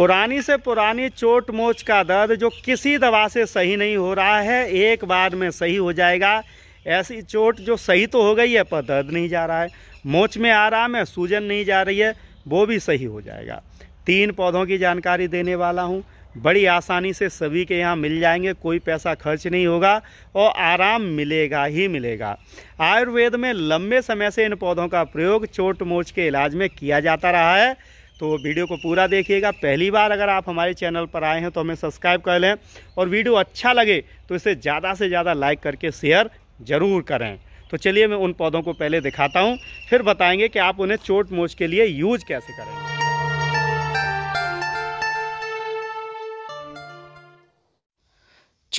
पुरानी से पुरानी चोट मोच का दर्द जो किसी दवा से सही नहीं हो रहा है एक बार में सही हो जाएगा ऐसी चोट जो सही तो हो गई है पर दर्द नहीं जा रहा है मोच में आ रहा है सूजन नहीं जा रही है वो भी सही हो जाएगा तीन पौधों की जानकारी देने वाला हूँ बड़ी आसानी से सभी के यहाँ मिल जाएंगे कोई पैसा खर्च नहीं होगा और आराम मिलेगा ही मिलेगा आयुर्वेद में लंबे समय से इन पौधों का प्रयोग चोट मोच के इलाज में किया जाता रहा है तो वीडियो को पूरा देखिएगा पहली बार अगर आप हमारे चैनल पर आए हैं तो हमें सब्सक्राइब कर लें और वीडियो अच्छा लगे तो इसे ज़्यादा से ज़्यादा लाइक करके शेयर ज़रूर करें तो चलिए मैं उन पौधों को पहले दिखाता हूँ फिर बताएंगे कि आप उन्हें चोट मोच के लिए यूज कैसे करेंगे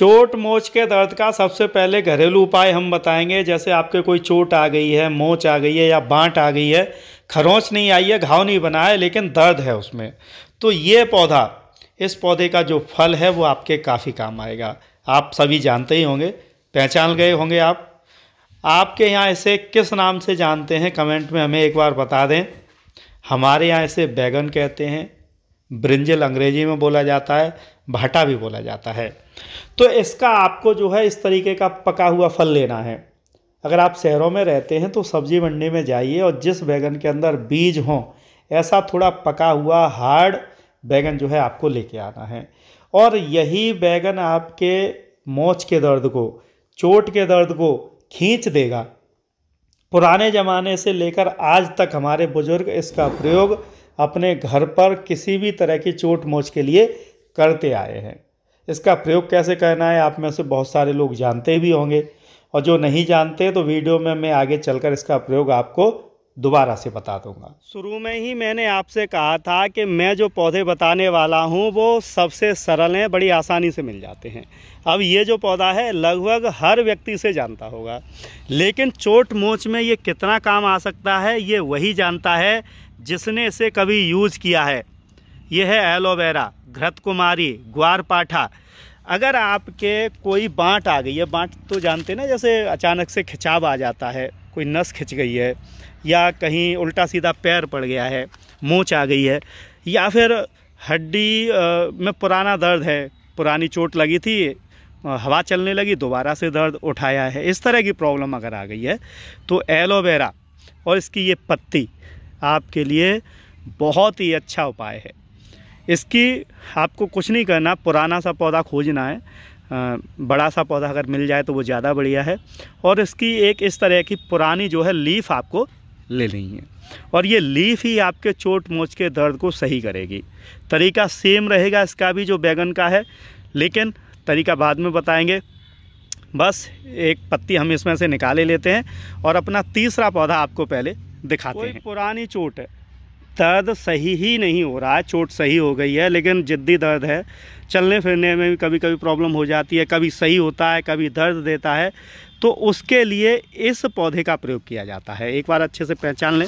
चोट मोच के दर्द का सबसे पहले घरेलू उपाय हम बताएंगे जैसे आपके कोई चोट आ गई है मोच आ गई है या बांट आ गई है खरोंच नहीं आई है घाव नहीं बना है लेकिन दर्द है उसमें तो ये पौधा इस पौधे का जो फल है वो आपके काफ़ी काम आएगा आप सभी जानते ही होंगे पहचान गए होंगे आप आपके यहाँ इसे किस नाम से जानते हैं कमेंट में हमें एक बार बता दें हमारे यहाँ इसे बैगन कहते हैं ब्रिंजल अंग्रेजी में बोला जाता है भाटा भी बोला जाता है तो इसका आपको जो है इस तरीके का पका हुआ फल लेना है अगर आप शहरों में रहते हैं तो सब्जी मंडी में जाइए और जिस बैगन के अंदर बीज हों ऐसा थोड़ा पका हुआ हार्ड बैगन जो है आपको लेके आना है और यही बैगन आपके मोच के दर्द को चोट के दर्द को खींच देगा पुराने ज़माने से लेकर आज तक हमारे बुज़ुर्ग इसका प्रयोग अपने घर पर किसी भी तरह की चोट मोच के लिए करते आए हैं इसका प्रयोग कैसे करना है आप में से बहुत सारे लोग जानते भी होंगे और जो नहीं जानते तो वीडियो में मैं आगे चलकर इसका प्रयोग आपको दोबारा से बता दूंगा शुरू में ही मैंने आपसे कहा था कि मैं जो पौधे बताने वाला हूं वो सबसे सरल हैं बड़ी आसानी से मिल जाते हैं अब ये जो पौधा है लगभग हर व्यक्ति से जानता होगा लेकिन चोट मोच में ये कितना काम आ सकता है ये वही जानता है जिसने इसे कभी यूज़ किया है यह है एलोवेरा घृत कुमारी ग्वार पाठा अगर आपके कोई बाँट आ गई है बाँट तो जानते ना जैसे अचानक से खिंचाव आ जाता है कोई नस खिंच गई है या कहीं उल्टा सीधा पैर पड़ गया है मोच आ गई है या फिर हड्डी में पुराना दर्द है पुरानी चोट लगी थी हवा चलने लगी दोबारा से दर्द उठाया है इस तरह की प्रॉब्लम अगर आ गई है तो एलोवेरा और इसकी ये पत्ती आपके लिए बहुत ही अच्छा उपाय है इसकी आपको कुछ नहीं करना पुराना सा पौधा खोजना है बड़ा सा पौधा अगर मिल जाए तो वो ज़्यादा बढ़िया है और इसकी एक इस तरह की पुरानी जो है लीफ आपको ले लेनी है और ये लीफ ही आपके चोट मोच के दर्द को सही करेगी तरीका सेम रहेगा इसका भी जो बैगन का है लेकिन तरीका बाद में बताएंगे बस एक पत्ती हम इसमें से निकाले लेते हैं और अपना तीसरा पौधा आपको पहले दिखाते कोई हैं पुरानी चोट है दर्द सही ही नहीं हो रहा है चोट सही हो गई है लेकिन जिद्दी दर्द है चलने फिरने में भी कभी कभी प्रॉब्लम हो जाती है कभी सही होता है कभी दर्द देता है तो उसके लिए इस पौधे का प्रयोग किया जाता है एक बार अच्छे से पहचान लें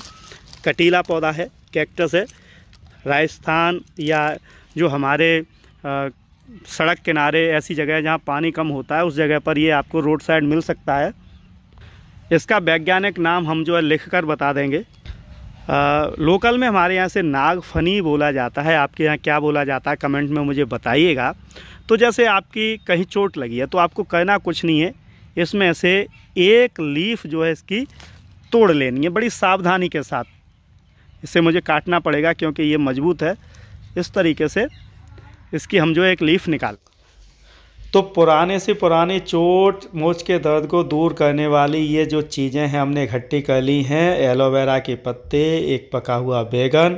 कटीला पौधा है कैक्टस है राजस्थान या जो हमारे आ, सड़क किनारे ऐसी जगह जहाँ पानी कम होता है उस जगह पर ये आपको रोड साइड मिल सकता है इसका वैज्ञानिक नाम हम जो है लिख कर बता देंगे आ, लोकल में हमारे यहाँ से नाग फनी बोला जाता है आपके यहाँ क्या बोला जाता है कमेंट में मुझे बताइएगा तो जैसे आपकी कहीं चोट लगी है तो आपको कहना कुछ नहीं है इसमें से एक लीफ जो है इसकी तोड़ लेनी है बड़ी सावधानी के साथ इसे मुझे काटना पड़ेगा क्योंकि ये मजबूत है इस तरीके से इसकी हम जो एक लीफ निकाल तो पुराने से पुराने चोट मोच के दर्द को दूर करने वाली ये जो चीज़ें हैं हमने इकट्ठी कर ली हैं एलोवेरा के पत्ते एक पका हुआ बैगन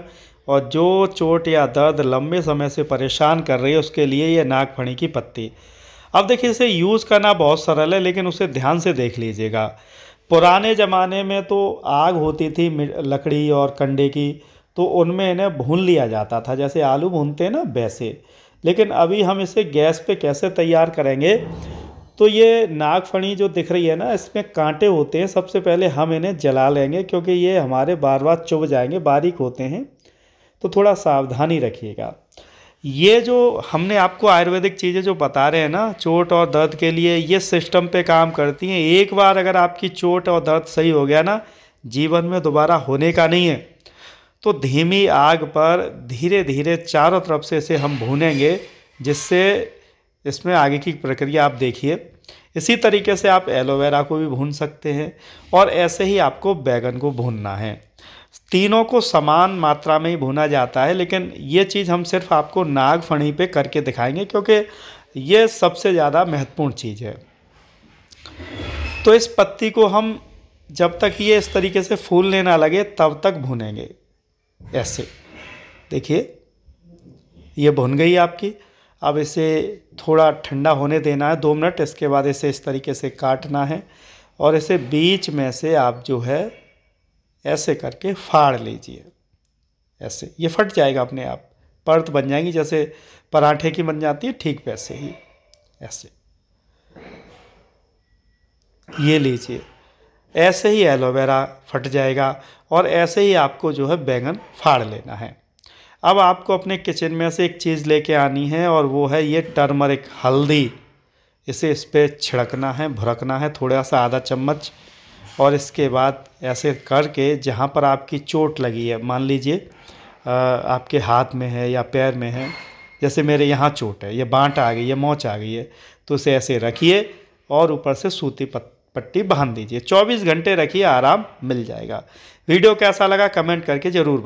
और जो चोट या दर्द लंबे समय से परेशान कर रही है उसके लिए ये नागफणी की पत्ती अब देखिए इसे यूज़ करना बहुत सरल है लेकिन उसे ध्यान से देख लीजिएगा पुराने ज़माने में तो आग होती थी लकड़ी और कंडे की तो उनमें इन्हें भून लिया जाता था जैसे आलू भूनते हैं ना वैसे लेकिन अभी हम इसे गैस पे कैसे तैयार करेंगे तो ये नागफणी जो दिख रही है ना इसमें कांटे होते हैं सबसे पहले हम इन्हें जला लेंगे क्योंकि ये हमारे बार बार चुभ जाएंगे बारीक होते हैं तो थोड़ा सावधानी रखिएगा ये जो हमने आपको आयुर्वेदिक चीज़ें जो बता रहे हैं ना चोट और दर्द के लिए ये सिस्टम पे काम करती हैं एक बार अगर आपकी चोट और दर्द सही हो गया ना जीवन में दोबारा होने का नहीं है तो धीमी आग पर धीरे धीरे चारों तरफ से इसे हम भूनेंगे जिससे इसमें आगे की प्रक्रिया आप देखिए इसी तरीके से आप एलोवेरा को भी भून सकते हैं और ऐसे ही आपको बैगन को भूनना है तीनों को समान मात्रा में ही भुना जाता है लेकिन ये चीज़ हम सिर्फ आपको नाग फणी पे करके दिखाएंगे क्योंकि ये सबसे ज़्यादा महत्वपूर्ण चीज़ है तो इस पत्ती को हम जब तक ये इस तरीके से फूलने ना लगे तब तक भुनेंगे ऐसे देखिए ये भुन गई आपकी अब इसे थोड़ा ठंडा होने देना है दो मिनट इसके बाद इसे इस तरीके से काटना है और इसे बीच में से आप जो है ऐसे करके फाड़ लीजिए ऐसे ये फट जाएगा अपने आप परत बन जाएंगी जैसे पराठे की बन जाती है ठीक वैसे ही ऐसे ये लीजिए ऐसे ही एलोवेरा फट जाएगा और ऐसे ही आपको जो है बैंगन फाड़ लेना है अब आपको अपने किचन में से एक चीज़ लेके आनी है और वो है ये टर्मरिक हल्दी इसे इस पर छिड़कना है भुरकना है थोड़ा सा आधा चम्मच और इसके बाद ऐसे करके जहाँ पर आपकी चोट लगी है मान लीजिए आपके हाथ में है या पैर में है जैसे मेरे यहाँ चोट है ये बांट आ गई है मोच आ गई है तो इसे ऐसे रखिए और ऊपर से सूती पत् पट्टी बांध दीजिए 24 घंटे रखिए आराम मिल जाएगा वीडियो कैसा लगा कमेंट करके ज़रूर